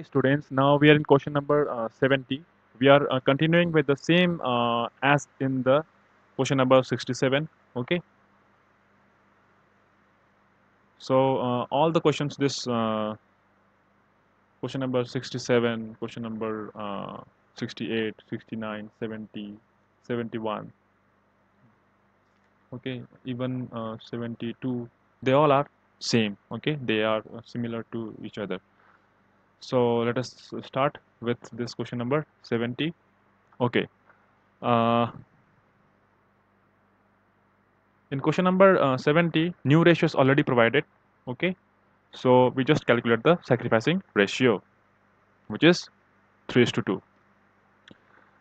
Okay, students, now we are in question number uh, 70. We are uh, continuing with the same uh, as in the question number 67. Okay. So uh, all the questions this uh, question number 67, question number uh, 68, 69, 70, 71. Okay, even 72, they all are same. Okay, they are similar to each other so let us start with this question number 70 okay uh, in question number uh, 70 new ratio is already provided okay so we just calculate the sacrificing ratio which is 3 is to 2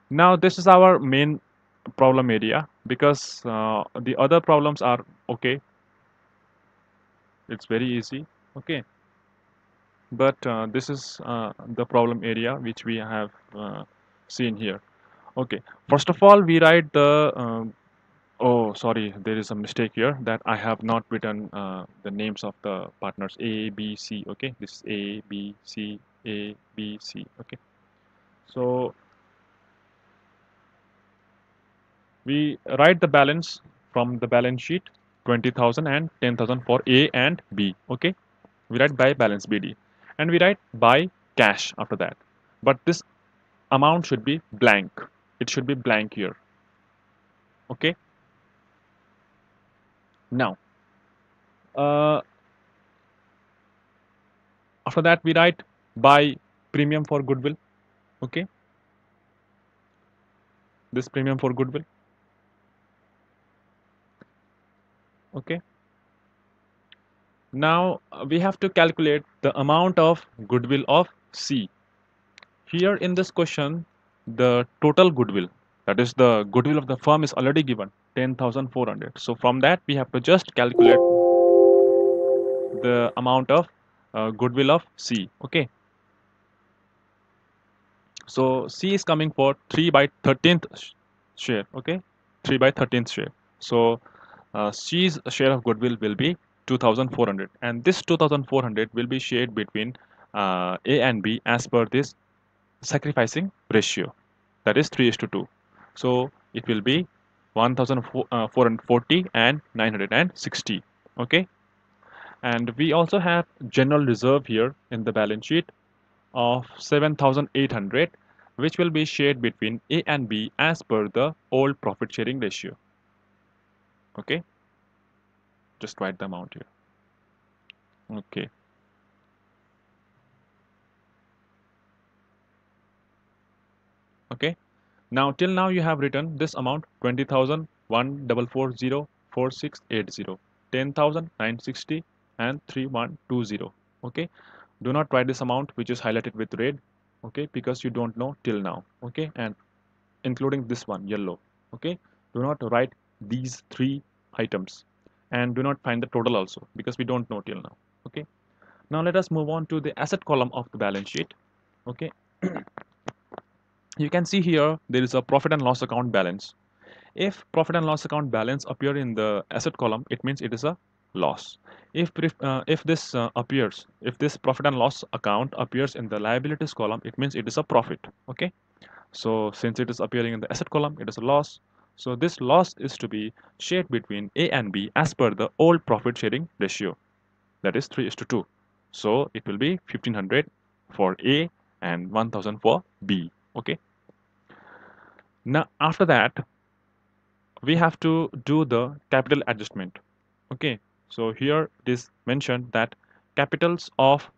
now this is our main problem area because uh, the other problems are okay it's very easy okay but uh, this is uh, the problem area which we have uh, seen here okay first of all we write the um, oh sorry there is a mistake here that I have not written uh, the names of the partners A B C okay this is A B C A B C okay so we write the balance from the balance sheet 20,000 and 10,000 for A and B okay we write by balance BD and we write buy cash after that but this amount should be blank it should be blank here okay now uh, after that we write buy premium for goodwill okay this premium for goodwill okay now uh, we have to calculate the amount of goodwill of C. Here in this question, the total goodwill, that is the goodwill of the firm is already given 10,400. So from that we have to just calculate the amount of uh, goodwill of C. Okay. So C is coming for 3 by 13th share. Okay. 3 by 13th share. So uh, C's share of goodwill will be 2400 and this 2400 will be shared between uh, A and B as per this sacrificing ratio that is 3 is to 2 so it will be 1440 uh, and 960 okay and we also have general reserve here in the balance sheet of 7800 which will be shared between A and B as per the old profit sharing ratio okay just write the amount here okay okay now till now you have written this amount 20,000 10,960 and 3120 okay do not write this amount which is highlighted with red okay because you don't know till now okay and including this one yellow okay do not write these three items and do not find the total also because we don't know till now okay now let us move on to the asset column of the balance sheet okay you can see here there is a profit and loss account balance if profit and loss account balance appear in the asset column it means it is a loss if uh, if this uh, appears if this profit and loss account appears in the liabilities column it means it is a profit okay so since it is appearing in the asset column it is a loss so this loss is to be shared between A and B as per the old profit sharing ratio that is 3 is to 2. So it will be 1500 for A and 1000 for B. Okay. Now after that we have to do the capital adjustment. Okay. So here it is mentioned that capitals of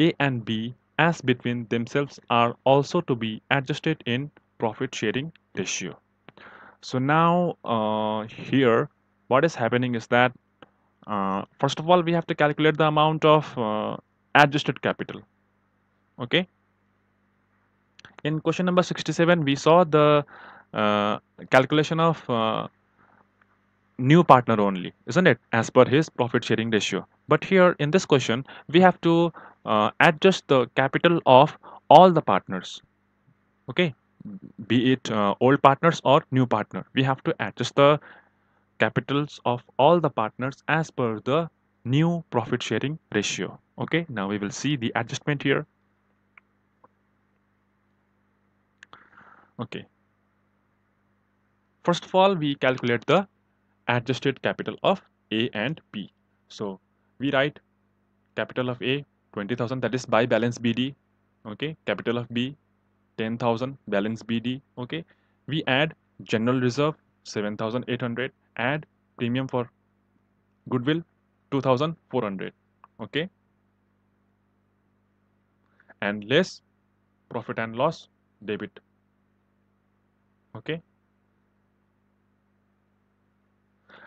A and B as between themselves are also to be adjusted in profit sharing ratio so now uh, here what is happening is that uh, first of all we have to calculate the amount of uh, adjusted capital okay in question number 67 we saw the uh, calculation of uh, new partner only isn't it as per his profit sharing ratio but here in this question we have to uh, adjust the capital of all the partners okay be it uh, old partners or new partner we have to adjust the capitals of all the partners as per the new profit sharing ratio okay now we will see the adjustment here okay first of all we calculate the adjusted capital of a and b so we write capital of a 20000 that is by balance bd okay capital of b 10000 balance bd okay we add general reserve 7800 add premium for goodwill 2400 okay and less profit and loss debit okay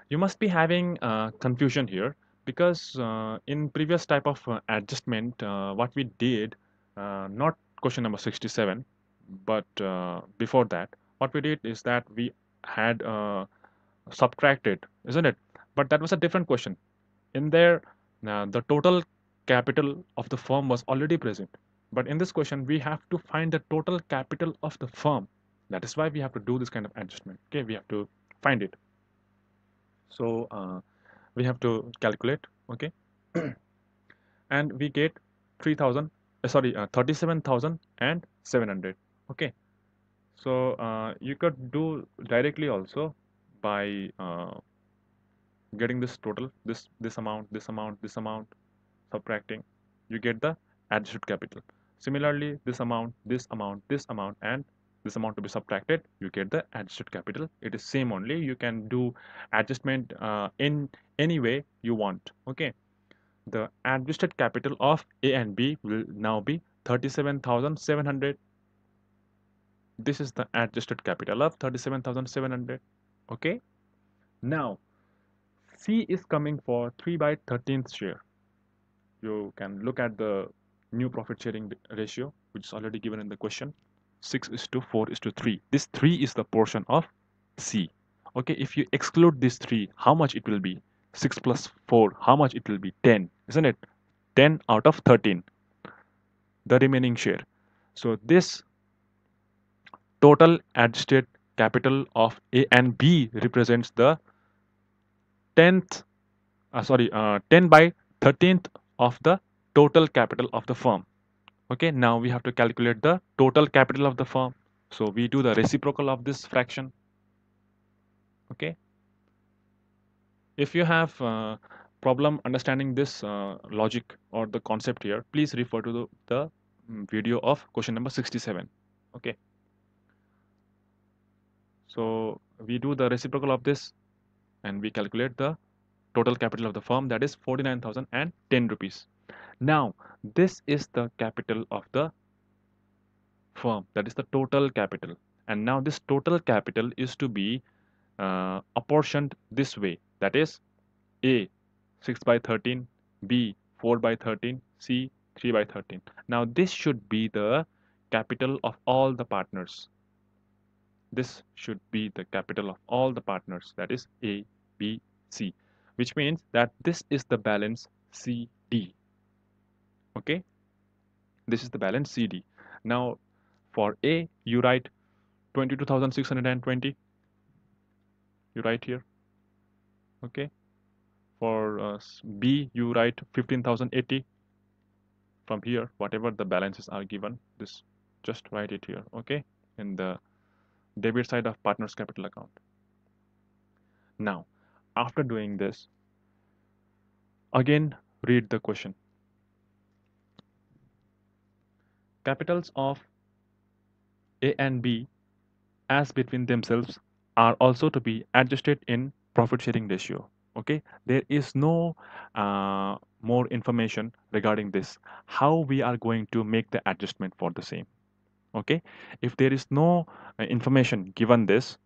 you must be having uh, confusion here because uh, in previous type of uh, adjustment uh, what we did uh, not question number 67 but uh, before that what we did is that we had uh, subtracted isn't it but that was a different question in there uh, the total capital of the firm was already present but in this question we have to find the total capital of the firm that is why we have to do this kind of adjustment okay we have to find it so uh, we have to calculate okay and we get 3000 uh, sorry uh, 37700 okay so uh, you could do directly also by uh, getting this total this this amount this amount this amount subtracting you get the adjusted capital similarly this amount this amount this amount and this amount to be subtracted you get the adjusted capital it is same only you can do adjustment uh, in any way you want okay the adjusted capital of a and b will now be 37700 this is the adjusted capital of 37,700 okay now C is coming for 3 by 13th share you can look at the new profit sharing ratio which is already given in the question 6 is to 4 is to 3 this 3 is the portion of C okay if you exclude this 3 how much it will be 6 plus 4 how much it will be 10 isn't it 10 out of 13 the remaining share so this total adjusted capital of A and B represents the 10th, uh, sorry, uh, 10 by 13th of the total capital of the firm. Okay, now we have to calculate the total capital of the firm. So we do the reciprocal of this fraction. Okay. If you have uh, problem understanding this uh, logic or the concept here, please refer to the, the mm, video of question number 67. Okay. So we do the reciprocal of this and we calculate the total capital of the firm that is 49,010 rupees. Now this is the capital of the firm that is the total capital and now this total capital is to be uh, apportioned this way that is A 6 by 13 B 4 by 13 C 3 by 13 now this should be the capital of all the partners this should be the capital of all the partners that is A, B, C which means that this is the balance CD okay this is the balance CD now for A you write 22,620 you write here okay for uh, B you write 15,080 from here whatever the balances are given this just write it here okay in the debit side of partner's capital account. Now, after doing this, again read the question. Capitals of A and B as between themselves are also to be adjusted in profit sharing ratio. Okay, there is no uh, more information regarding this, how we are going to make the adjustment for the same okay if there is no uh, information given this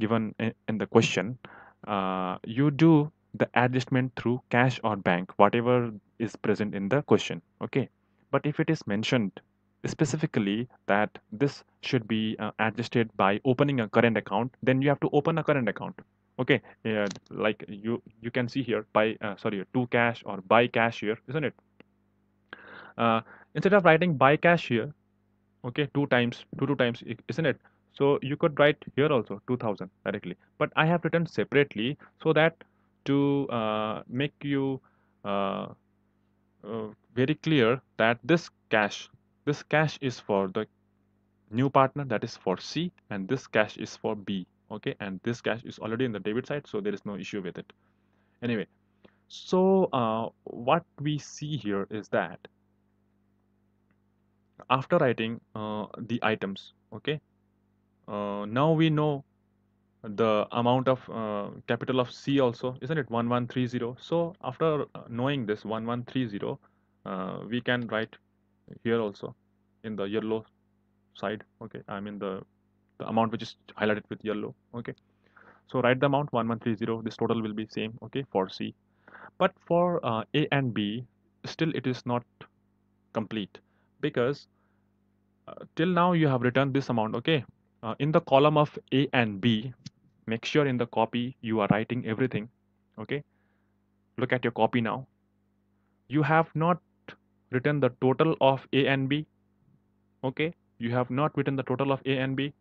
given in the question uh, you do the adjustment through cash or bank whatever is present in the question okay but if it is mentioned specifically that this should be uh, adjusted by opening a current account then you have to open a current account okay uh, like you you can see here by uh, sorry to cash or buy cash here isn't it uh, instead of writing buy cash here okay two times two two times isn't it so you could write here also 2000 directly but I have written separately so that to uh, make you uh, uh, very clear that this cash, this cash is for the new partner that is for C and this cash is for B okay and this cash is already in the David side so there is no issue with it anyway so uh, what we see here is that after writing uh, the items okay uh, now we know the amount of uh, capital of C also isn't it 1130 so after uh, knowing this 1130 uh, we can write here also in the yellow side okay I mean the the amount which is highlighted with yellow okay so write the amount 1130 this total will be same okay for C but for uh, A and B still it is not complete because uh, till now you have written this amount okay uh, in the column of a and b make sure in the copy you are writing everything okay look at your copy now you have not written the total of a and b okay you have not written the total of a and b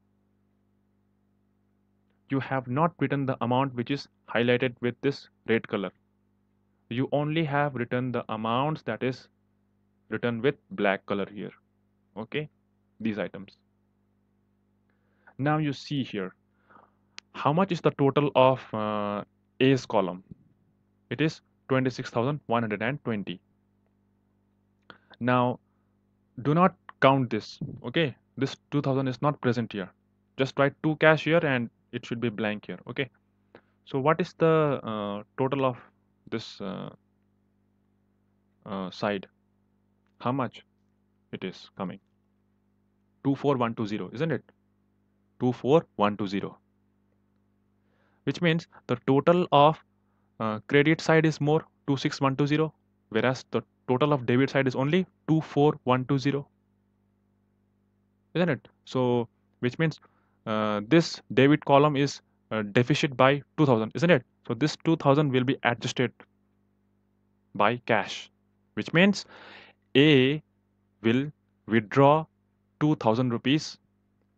you have not written the amount which is highlighted with this red color you only have written the amounts that is written with black color here okay these items now you see here how much is the total of uh, A's column it is 26,120 now do not count this okay this 2000 is not present here just write two cash here and it should be blank here okay so what is the uh, total of this uh, uh side how much it is coming 24120 isn't it 24120 which means the total of uh, credit side is more 26120 whereas the total of debit side is only 24120 isn't it so which means uh, this debit column is uh, deficit by 2000 isn't it so this 2000 will be adjusted by cash which means a will withdraw 2000 rupees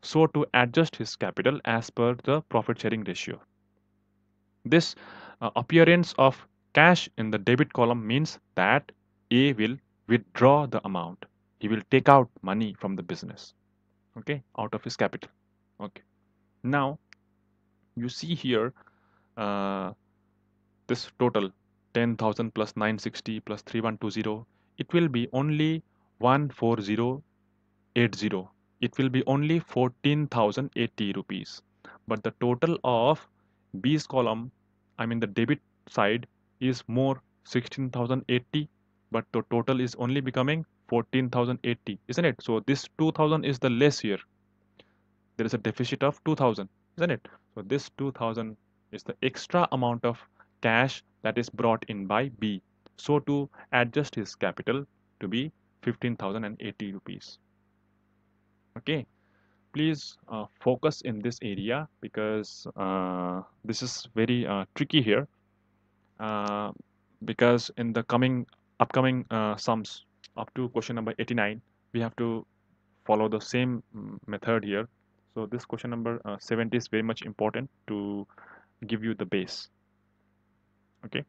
so to adjust his capital as per the profit sharing ratio. This uh, appearance of cash in the debit column means that A will withdraw the amount. He will take out money from the business, okay, out of his capital. Okay. Now, you see here uh, this total 10,000 plus 960 plus 3120 it will be only 14080 it will be only 14080 rupees but the total of B's column I mean the debit side is more 16080 but the total is only becoming 14080 isn't it so this 2000 is the less here there is a deficit of 2000 isn't it so this 2000 is the extra amount of cash that is brought in by B so to adjust his capital to be 15,080 rupees okay please uh, focus in this area because uh, this is very uh, tricky here uh, because in the coming upcoming uh, sums up to question number 89 we have to follow the same mm, method here so this question number uh, 70 is very much important to give you the base okay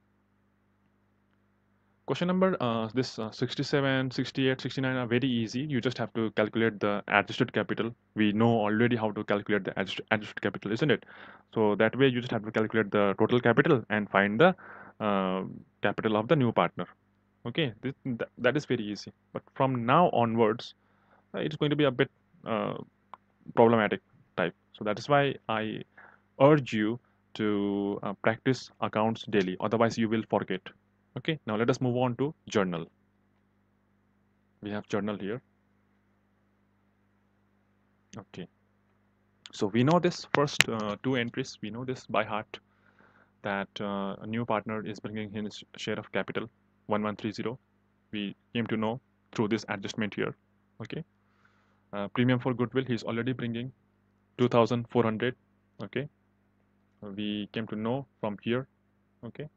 Question number uh, this uh, 67, 68, 69 are very easy. You just have to calculate the adjusted capital. We know already how to calculate the adjust, adjusted capital, isn't it? So that way you just have to calculate the total capital and find the uh, capital of the new partner. Okay, this, th that is very easy. But from now onwards, uh, it's going to be a bit uh, problematic type. So that is why I urge you to uh, practice accounts daily. Otherwise, you will forget okay now let us move on to journal we have journal here okay so we know this first uh, two entries we know this by heart that uh, a new partner is bringing in his share of capital 1130 we came to know through this adjustment here okay uh, premium for goodwill he's already bringing 2400 okay we came to know from here okay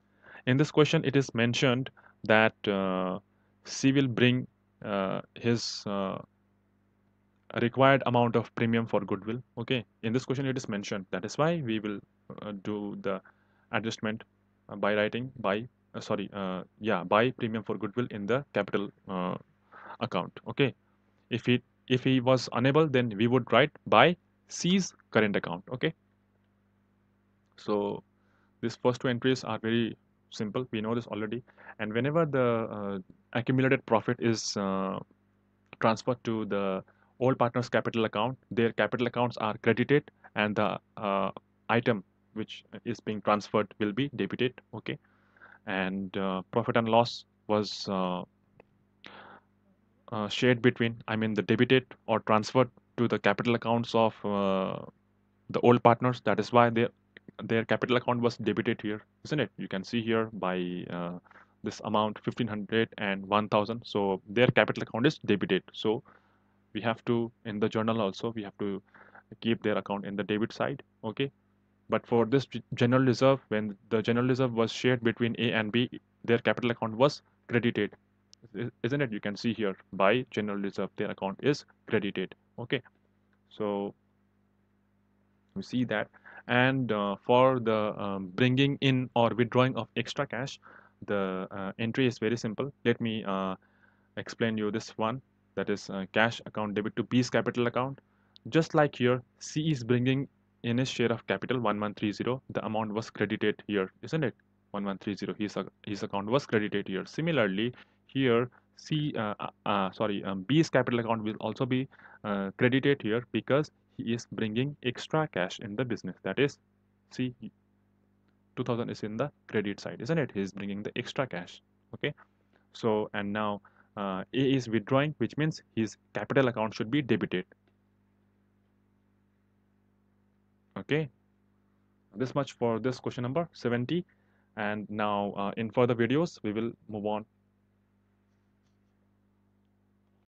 in this question it is mentioned that uh, C will bring uh, his uh, required amount of premium for goodwill okay in this question it is mentioned that is why we will uh, do the adjustment uh, by writing by uh, sorry yeah by premium for goodwill in the capital account okay if he if he was unable then we would write by C's current account okay so these first two entries are very simple we know this already and whenever the uh, accumulated profit is uh, transferred to the old partners capital account their capital accounts are credited and the uh, item which is being transferred will be debited okay and uh, profit and loss was uh, uh, shared between i mean the debited or transferred to the capital accounts of the old partners that is why they their capital account was debited here isn't it you can see here by uh, this amount 1500 and 1000 so their capital account is debited so we have to in the journal also we have to keep their account in the debit side okay but for this general reserve when the general reserve was shared between a and b their capital account was credited isn't it you can see here by general reserve their account is credited okay so we see that and uh, for the um, bringing in or withdrawing of extra cash the uh, entry is very simple let me uh, explain you this one that is uh, cash account debit to B's capital account just like here C is bringing in his share of capital 1130 the amount was credited here isn't it 1130 his, his account was credited here similarly here C uh, uh, sorry um, B's capital account will also be credited here because he is bringing extra cash in the business that is see 2000 is in the credit side isn't it he is bringing the extra cash okay so and now uh, a is withdrawing which means his capital account should be debited okay this much for this question number 70 and now uh, in further videos we will move on